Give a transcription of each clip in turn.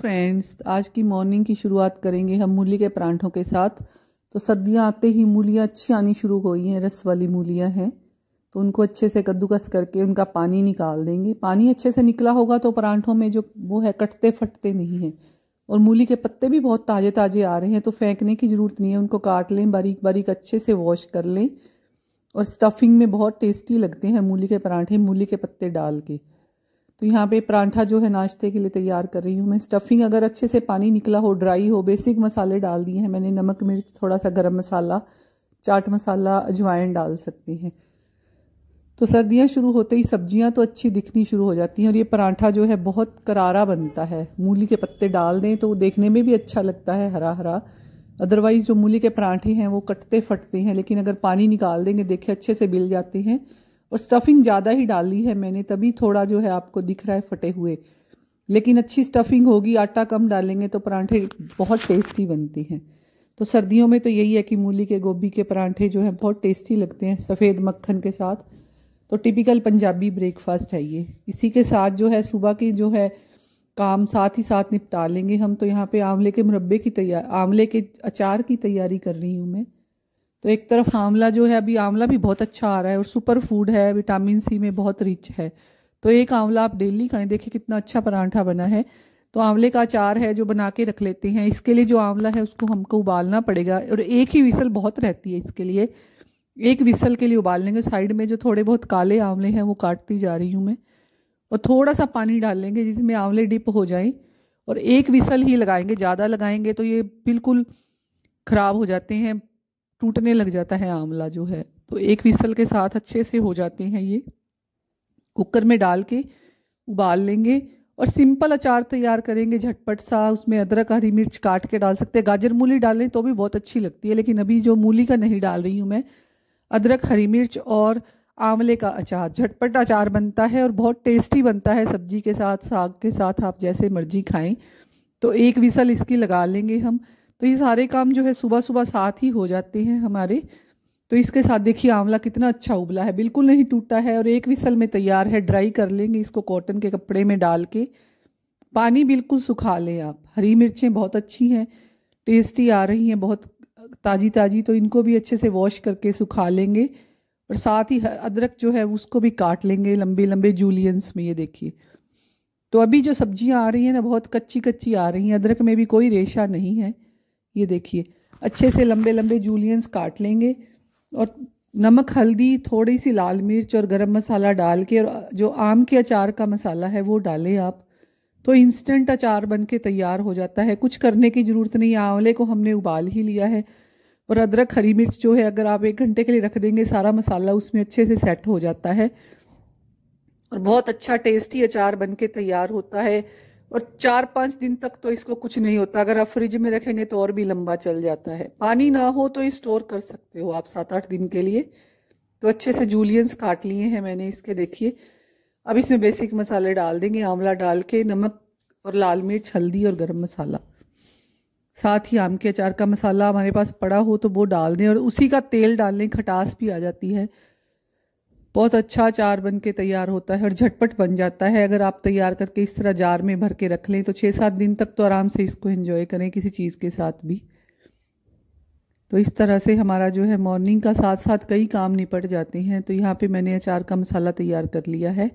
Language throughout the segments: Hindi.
फ्रेंड्स आज की मॉर्निंग की शुरुआत करेंगे हम मूली के परांठों के साथ तो सर्दियाँ आते ही मूलियाँ अच्छी आनी शुरू हो गई हैं रस वाली मूलियाँ हैं तो उनको अच्छे से कद्दूकस करके उनका पानी निकाल देंगे पानी अच्छे से निकला होगा तो परांठों में जो वो है कटते फटते नहीं है और मूली के पत्ते भी बहुत ताज़े ताज़े आ रहे हैं तो फेंकने की ज़रूरत नहीं है उनको काट लें बारीक बारीक अच्छे से वॉश कर लें और स्टफिंग में बहुत टेस्टी लगते हैं मूली के परांठे मूली के पत्ते डाल के तो यहाँ पे परांठा जो है नाश्ते के लिए तैयार कर रही हूँ मैं स्टफिंग अगर अच्छे से पानी निकला हो ड्राई हो बेसिक मसाले डाल दिए हैं मैंने नमक मिर्च थोड़ा सा गर्म मसाला चाट मसाला अजवाइन डाल सकते हैं तो सर्दियाँ शुरू होते ही सब्जियाँ तो अच्छी दिखनी शुरू हो जाती हैं और ये परांठा जो है बहुत करारा बनता है मूली के पत्ते डाल दें तो वो देखने में भी अच्छा लगता है हरा हरा अदरवाइज़ जो मूली के परांठे हैं वो कटते फटते हैं लेकिन अगर पानी निकाल देंगे देखे अच्छे से मिल जाते हैं और स्टफिंग ज़्यादा ही डाली है मैंने तभी थोड़ा जो है आपको दिख रहा है फटे हुए लेकिन अच्छी स्टफिंग होगी आटा कम डालेंगे तो परांठे बहुत टेस्टी बनती हैं तो सर्दियों में तो यही है कि मूली के गोभी के परांठे जो हैं बहुत टेस्टी लगते हैं सफ़ेद मक्खन के साथ तो टिपिकल पंजाबी ब्रेकफास्ट है ये इसी के साथ जो है सुबह के जो है काम साथ ही साथ निपटा लेंगे हम तो यहाँ पे आंवले के मुरब्बे की तैयार आंवले के अचार की तैयारी कर रही हूँ मैं तो एक तरफ आंवला जो है अभी आंवला भी बहुत अच्छा आ रहा है और सुपर फूड है विटामिन सी में बहुत रिच है तो एक आंवला आप डेली खाएं देखिए कितना अच्छा परांठा बना है तो आंवले का अचार है जो बना के रख लेते हैं इसके लिए जो आंवला है उसको हमको उबालना पड़ेगा और एक ही विसल बहुत रहती है इसके लिए एक विसल के लिए उबाल लेंगे साइड में जो थोड़े बहुत काले आंवले हैं वो काटती जा रही हूँ मैं और थोड़ा सा पानी डाल लेंगे जिसमें आंवले डिप हो जाएं और एक विसल ही लगाएंगे ज़्यादा लगाएंगे तो ये बिल्कुल ख़राब हो जाते हैं टूटने लग जाता है आंवला जो है तो एक विसल के साथ अच्छे से हो जाते हैं ये कुकर में डाल के उबाल लेंगे और सिंपल अचार तैयार करेंगे झटपट सा उसमें अदरक हरी मिर्च काट के डाल सकते हैं गाजर मूली डालें तो भी बहुत अच्छी लगती है लेकिन अभी जो मूली का नहीं डाल रही हूँ मैं अदरक हरी मिर्च और आंवले का अचार झटपट अचार बनता है और बहुत टेस्टी बनता है सब्जी के साथ साग के साथ आप जैसे मर्जी खाएं तो एक विसल इसकी लगा लेंगे हम तो ये सारे काम जो है सुबह सुबह साथ ही हो जाते हैं हमारे तो इसके साथ देखिए आंवला कितना अच्छा उबला है बिल्कुल नहीं टूटा है और एक विसल में तैयार है ड्राई कर लेंगे इसको कॉटन के कपड़े में डाल के पानी बिल्कुल सुखा लें आप हरी मिर्चें बहुत अच्छी हैं टेस्टी आ रही हैं बहुत ताज़ी ताज़ी तो इनको भी अच्छे से वॉश करके सुखा लेंगे और साथ ही अदरक जो है उसको भी काट लेंगे लंबे लंबे जूलियंस में ये देखिए तो अभी जो सब्जियां आ रही हैं ना बहुत कच्ची कच्ची आ रही हैं अदरक में भी कोई रेशा नहीं है ये देखिए अच्छे से लंबे लंबे जूलियंस काट लेंगे और नमक हल्दी थोड़ी सी लाल मिर्च और गरम मसाला डाल के और जो आम के अचार का मसाला है वो डालें आप तो इंस्टेंट अचार बन के तैयार हो जाता है कुछ करने की ज़रूरत नहीं आंवले को हमने उबाल ही लिया है और अदरक हरी मिर्च जो है अगर आप एक घंटे के लिए रख देंगे सारा मसाला उसमें अच्छे से सेट हो जाता है और बहुत अच्छा टेस्टी अचार बन के तैयार होता है और चार पांच दिन तक तो इसको कुछ नहीं होता अगर आप फ्रिज में रखेंगे तो और भी लंबा चल जाता है पानी ना हो तो स्टोर कर सकते हो आप सात आठ दिन के लिए तो अच्छे से जूलियंस काट लिए हैं मैंने इसके देखिए अब इसमें बेसिक मसाले डाल देंगे आंवला डाल के नमक और लाल मिर्च हल्दी और गर्म मसाला साथ ही आम के अचार का मसाला हमारे पास पड़ा हो तो वो डाल दें और उसी का तेल डाल लें खटास भी आ जाती है बहुत अच्छा अचार बन के तैयार होता है और झटपट बन जाता है अगर आप तैयार करके इस तरह जार में भर के रख लें तो छः सात दिन तक तो आराम से इसको एंजॉय करें किसी चीज़ के साथ भी तो इस तरह से हमारा जो है मॉर्निंग का साथ साथ कई काम निपट जाते हैं तो यहाँ पे मैंने अचार का मसाला तैयार कर लिया है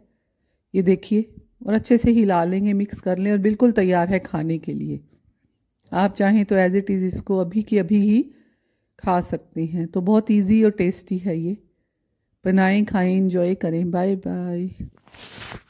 ये देखिए और अच्छे से हिला लेंगे मिक्स कर लें और बिल्कुल तैयार है खाने के लिए आप चाहें तो एज़ इट इज़ इसको अभी की अभी ही खा सकते हैं तो बहुत ईजी और टेस्टी है ये बनाएं खाएं इंजॉय करें बाय बाय